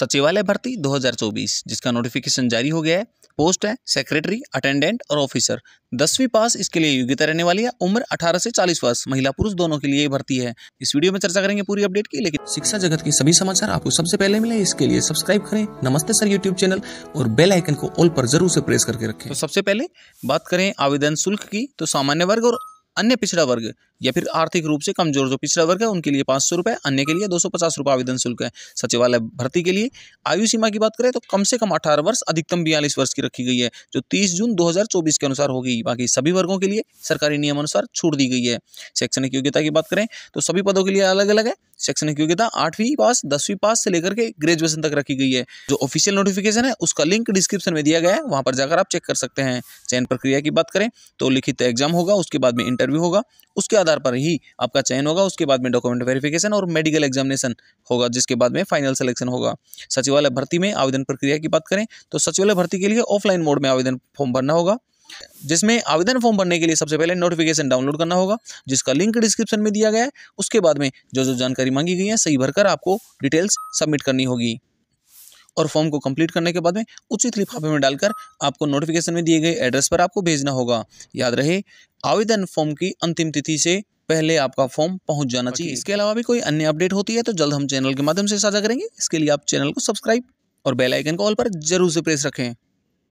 सचिवालय भर्ती 2024 जिसका नोटिफिकेशन जारी हो गया है पोस्ट है सेक्रेटरी अटेंडेंट और ऑफिसर दसवीं पास इसके लिए योग्यता रहने वाली है उम्र 18 से 40 वर्ष महिला पुरुष दोनों के लिए भर्ती है इस वीडियो में चर्चा करेंगे पूरी अपडेट की लेकिन शिक्षा जगत के सभी समाचार आपको सबसे पहले मिले इसके लिए सब्सक्राइब करें नमस्ते सर यूट्यूब चैनल और बेल आइकन को ऑल पर जरूर से प्रेस करके रखें तो सबसे पहले बात करें आवेदन शुल्क की तो सामान्य वर्ग और अन्य पिछड़ा वर्ग या फिर आर्थिक रूप से कमजोर जो पिछड़ा वर्ग है उनके लिए पाँच सौ अन्य के लिए दो सौ पचास रुपये आवेदन शुल्क है सचिवालय भर्ती के लिए आयु सीमा की बात करें तो कम से कम अठारह वर्ष अधिकतम बयालीस वर्ष की रखी गई है जो तीस जून दो हज़ार चौबीस के अनुसार होगी बाकी सभी वर्गों के लिए सरकारी नियमानुसार छूट दी गई है शैक्षणिक योग्यता की बात करें तो सभी पदों के लिए अलग अलग है सेक्शन क्यों था आठवीं पास दसवीं पास से लेकर के ग्रेजुएशन तक रखी गई है जो ऑफिशियल नोटिफिकेशन है उसका लिंक डिस्क्रिप्शन में दिया गया है वहाँ पर जाकर आप चेक कर सकते हैं चयन प्रक्रिया की बात करें तो लिखित एग्जाम होगा उसके बाद में इंटरव्यू होगा उसके आधार पर ही आपका चयन होगा उसके बाद में डॉक्यूमेंट वेरिफिकेशन और मेडिकल एग्जामिनेशन होगा जिसके बाद में फाइनल सिलेक्शन होगा सचिवालय भर्ती में आवेदन प्रक्रिया की बात करें तो सचिवालय भर्ती के लिए ऑफलाइन मोड में आवेदन फॉर्म भरना होगा जिसमें आवेदन फॉर्म भरने के लिए सबसे पहले नोटिफिकेशन डाउनलोड करना होगा जिसका लिंक डिस्क्रिप्शन में दिया गया है उसके बाद में जो जो जानकारी मांगी गई है सही भरकर आपको डिटेल्स सबमिट करनी होगी और फॉर्म को कंप्लीट करने के बाद में उचित लिफाफे में डालकर आपको नोटिफिकेशन में दिए गए एड्रेस पर आपको भेजना होगा याद रहे आवेदन फॉर्म की अंतिम तिथि से पहले आपका फॉर्म पहुंच जाना चाहिए इसके अलावा भी कोई अन्य अपडेट होती है तो जल्द हम चैनल के माध्यम से साझा करेंगे इसके लिए आप चैनल को सब्सक्राइब और बेलाइकन आइकन को ऑल पर जरूर से प्रेस रखें